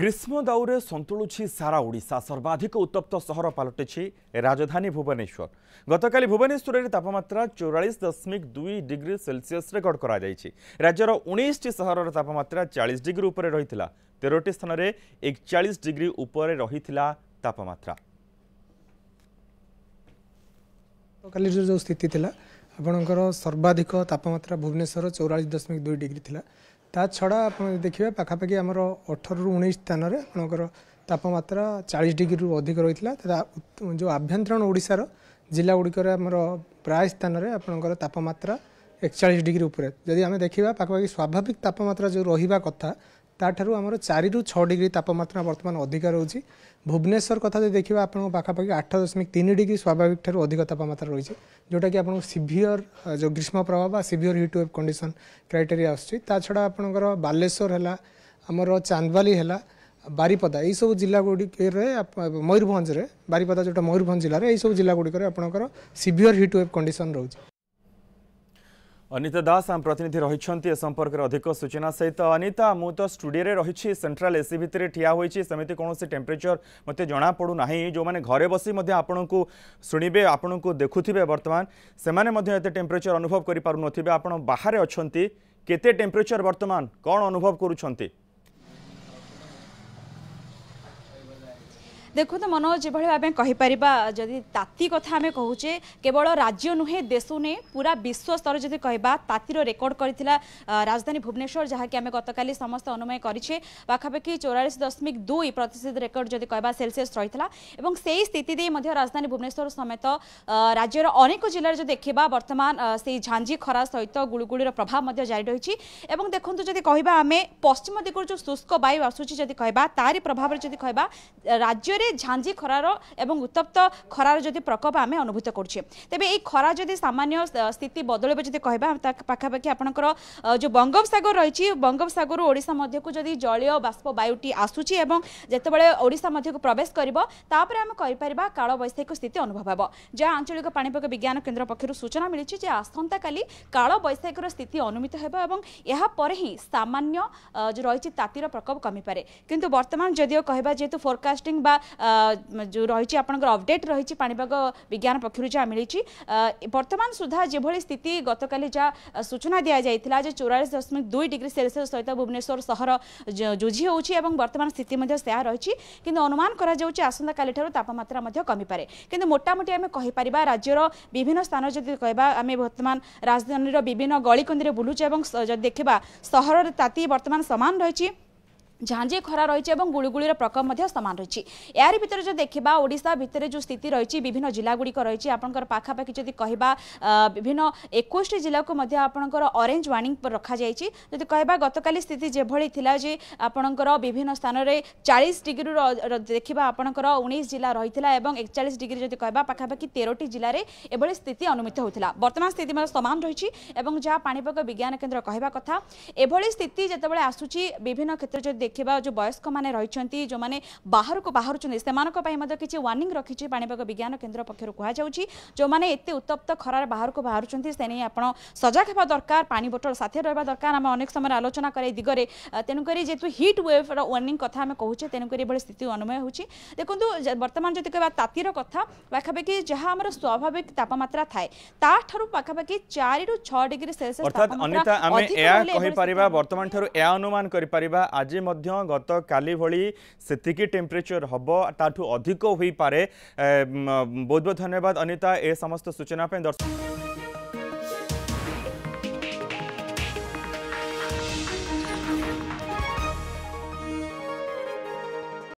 ଗ୍ରୀଷ୍ମ ଦାଉରେ ସନ୍ତୁଳୁଛି ସାରା ଓଡ଼ିଶା ସର୍ବାଧିକ ଉତ୍ତପ୍ତ ସହର ପାଲଟିଛି ରାଜଧାନୀ ଭୁବନେଶ୍ୱର ଗତକାଲି ଭୁବନେଶ୍ୱରରେ ତାପମାତ୍ରା ଚଉରାଳିଶ ଦଶମିକ ଦୁଇ ଡିଗ୍ରୀ ସେଲସିୟସ୍ ରେକର୍ଡ କରାଯାଇଛି ରାଜ୍ୟର ଉଣେଇଶଟି ସହରର ତାପମାତ୍ରା ଚାଳିଶ ଡିଗ୍ରୀ ଉପରେ ରହିଥିଲା ତେରଟି ସ୍ଥାନରେ ଏକଚାଳିଶ ଡିଗ୍ରୀ ଉପରେ ରହିଥିଲା ତାପମାତ୍ରା ଗତକାଲିର ଯେଉଁ ସ୍ଥିତି ଥିଲା ଆପଣଙ୍କର ସର୍ବାଧିକ ତାପମାତ୍ରା ଭୁବନେଶ୍ୱର ଚଉରାଳିଶ ଦଶମିକ ଦୁଇ ଡିଗ୍ରୀ ଥିଲା ତା ଛଡ଼ା ଆପଣ ଦେଖିବେ ପାଖାପାଖି ଆମର ଅଠରରୁ ଉଣେଇଶ ସ୍ଥାନରେ ଆପଣଙ୍କର ତାପମାତ୍ରା ଚାଳିଶ ଡିଗ୍ରୀରୁ ଅଧିକ ରହିଥିଲା ଯେଉଁ ଆଭ୍ୟନ୍ତରୀଣ ଓଡ଼ିଶାର ଜିଲ୍ଲା ଗୁଡ଼ିକରେ ଆମର ପ୍ରାୟ ସ୍ଥାନରେ ଆପଣଙ୍କର ତାପମାତ୍ରା ଏକଚାଳିଶ ଡିଗ୍ରୀ ଉପରେ ଯଦି ଆମେ ଦେଖିବା ପାଖାପାଖି ସ୍ୱାଭାବିକ ତାପମାତ୍ରା ଯେଉଁ ରହିବା କଥା ତାଠାରୁ ଆମର ଚାରିରୁ ଛଅ ଡିଗ୍ରୀ ତାପମାତ୍ରା ବର୍ତ୍ତମାନ ଅଧିକା ରହୁଛି ଭୁବନେଶ୍ୱର କଥା ଯଦି ଦେଖିବା ଆପଣଙ୍କ ପାଖାପାଖି ଆଠ ଦଶମିକ ତିନି ଡିଗ୍ରୀ ସ୍ୱାଭାବିକ ଠାରୁ ଅଧିକ ତାପମାତ୍ରା ରହିଛି ଯେଉଁଟାକି ଆପଣଙ୍କୁ ସିଭିଅର ଯେଉଁ ଗ୍ରୀଷ୍ମ ପ୍ରଭାବ ବା severe heat wave condition criteria ଆସୁଛି ତା ଛଡ଼ା ଆପଣଙ୍କର ବାଲେଶ୍ୱର ହେଲା ଆମର ଚାନ୍ଦବାଲି ହେଲା ବାରିପଦା ଏହିସବୁ ଜିଲ୍ଲା ଗୁଡ଼ିକରେ ମୟୂରଭଞ୍ଜରେ ବାରିପଦା ଯେଉଁଟା ମୟୂରଭଞ୍ଜ ଜିଲ୍ଲାରେ ଏହିସବୁ ଜିଲ୍ଲା ଗୁଡ଼ିକରେ ଆପଣଙ୍କର ସିଭିଅର ହିଟ୍ ୱେଭ୍ କଣ୍ଡିସନ୍ ରହୁଛି অনিতা দাস আম প্রতিনিধি রয়েছেন এ সম্পর্কের অধিক সূচনা সহ অনিতা মু তো স্টুডিওরে রয়েছি সেন্ট্রাল এসি ভিতরে ঠিয়া হয়েছি সেমিতি কোণী টেম্পরেচর মতো জনা পড়ু না যে ঘরে বসি আপনার শুণবে আপনার দেখুবে বর্তমান সে এত টেম্পরেচর অনুভব করে পুন আপনার বাহারে অনেক কেতে টেম্পরেচর বর্তমান কণ অনুভব করছেন ଦେଖନ୍ତୁ ମନୋଜ ଯେଭଳି ଆମେ କହିପାରିବା ଯଦି ତାତି କଥା ଆମେ କହୁଛେ କେବଳ ରାଜ୍ୟ ନୁହେଁ ଦେଶ ନୁହେଁ ପୁରା ବିଶ୍ୱ ସ୍ତର ଯଦି କହିବା ତାତିର ରେକର୍ଡ କରିଥିଲା ରାଜଧାନୀ ଭୁବନେଶ୍ୱର ଯାହାକି ଆମେ ଗତକାଲି ସମସ୍ତେ ଅନୁମୟ କରିଛେ ପାଖାପାଖି ଚଉରାଳିଶ ଦଶମିକ ଦୁଇ ପ୍ରତିଶତ ରେକର୍ଡ ଯଦି କହିବା ସେଲସିୟସ୍ ରହିଥିଲା ଏବଂ ସେହି ସ୍ଥିତି ଦେଇ ମଧ୍ୟ ରାଜଧାନୀ ଭୁବନେଶ୍ୱର ସମେତ ରାଜ୍ୟର ଅନେକ ଜିଲ୍ଲାରେ ଯଦି ଦେଖିବା ବର୍ତ୍ତମାନ ସେଇ ଝାଞ୍ଜି ଖରା ସହିତ ଗୁଳୁଗୁଳିର ପ୍ରଭାବ ମଧ୍ୟ ଜାରି ରହିଛି ଏବଂ ଦେଖନ୍ତୁ ଯଦି କହିବା ଆମେ ପଶ୍ଚିମ ଦିଗରୁ ଯେଉଁ ଶୁଷ୍କ ବାୟୁ ଆସୁଛି ଯଦି କହିବା ତାରି ପ୍ରଭାବରେ ଯଦି କହିବା ରାଜ୍ୟରେ সময়ের ঝাঞ্জি খরার এবং উত্তপ্ত খরার যদি প্রকোপ আমি অনুভূত করছে তেমনি এই খরা যদি সামান্য স্থিতি বদলবে যদি কহবা পাখাপাখি আপনার যে বঙ্গোপসাগর রয়েছে বঙ্গোপসাগর ওড়শা মধ্যকু যদি জলীয় বাষ্প বায়ুটি আসুচি এবং যেতবে ওড়শা মধ্যকু প্রবেশ করব তাপরে আমি কইপারিবা কালবৈশাখী স্থিতি অনুভব হব যা আঞ্চলিক পাণিপাগ বিজ্ঞান কেন্দ্র পক্ষ সূচনা মিলিছে যে আসন্তকালি কালবৈশাখীর স্থিতি অনুমিত হব এবং এরপরে হি সামান্য যে রয়েছে তাতির প্রকোপ কমিপারে কিন্তু বর্তমান যদিও কহবা যেহেতু ফোরকাস্টিং বা जो रही आपंकर अपडेट रही पाणीपाग विज्ञान पक्षर जहाँ मिली बर्तमान सुधा जोभली स्थित गतकाली जहाँ सूचना दि जाता जे चौरास दशमिक दुई डिग्री सेलसीयस सहित भुवनेश्वर सहर जुझी ହେଉଛି ଏବଂ ବର୍ତ୍ତମାନ ସ୍ଥିତି ମଧ୍ୟ ସେୟା ରହିଛି କିନ୍ତୁ ଅନୁମାନ କରାଯାଉଛି ଆସନ୍ତାକାଲିଠାରୁ ତାପମାତ୍ରା ମଧ୍ୟ କମିପାରେ କିନ୍ତୁ ମୋଟାମୋଟି ଆମେ କହିପାରିବା ରାଜ୍ୟର ବିଭିନ୍ନ ସ୍ଥାନ ଯଦି କହିବା ଆମେ ବର୍ତ୍ତମାନ ରାଜଧାନୀର ବିଭିନ୍ନ ଗଳିକନ୍ଦିରେ ବୁଲୁଛେ ଏବଂ ଯଦି ଦେଖିବା ସହରରେ ତାତି ବର୍ତ୍ତମାନ ସମାନ ରହିଛି ঝাঁঝি খরা রয়েছে এবং গুড়গুড়ির প্রকোপ সমান রয়েছে এর ভিতরে যদি দেখা ওড়শা ভিতরে যে স্থিতি রয়েছে বিভিন্ন জেলাগুড়ি রয়েছে আপনার পাখাপাখি যদি কহবা বিভিন্ন একুশটি জেলাকে আপনার অরেঞ্জ ওয়ার্নিং রখাযাই যদি কহবা গতকাল স্থিতি যেভাবে লা যে আপনার বিভিন্ন স্থানের চাশ ডিগ্রি দেখা আপনার উনিশ জেলা রয়েছে এবং একচাশ ডিগ্রি যদি কহবা পাখাপাখি তেরোটি জেলার এভাবে স্থিতি অনুমিত হয়েছিল বর্তমান স্থিতি সমান রয়েছে এবং যা পাপাগ বিজ্ঞান কেন্দ্র কহবা কথা এভাবে স্থিতি যেতবে আসুচি বিভিন্ন ক্ষেত্রে যদি देखा जो वयस्क मैंने रही जो मैंने बाहर को बाहर कि वार्निंग रखी पाणीपाग विज्ञान केन्द्र पक्षर कहुच्छी जो मैंने एत उत्तप्त खरार बाहर को बाहर से नहीं आप सजाग होगा दरकार पानी बोटल साथ रहा दरकार आम अनेक समय आलोचना करे दिगरे तेणुक जेहतु हिट वेव्र वार्निंग कथ आम कहचे तेणुक ये स्थिति अनुमय होती देखो बर्तमान जदि कह तातीर कथा पाखापाखि जहाँ आम स्वाभाविक तापमात्रा थाए ताठू पाखापाखि चारु छ डिग्री सेलसीयस अर्थात अनिता आम एया कहि परिबा वर्तमान ठारु एया अनुमान करि परिबा आज গতকালি ভি সেতিকি টেম্পরেচর হব তাঠু অধিক হয়ে পড়ে বহুত বহুত ধন্যবাদ অনিতা এ সমস্ত সূচনা দর্শক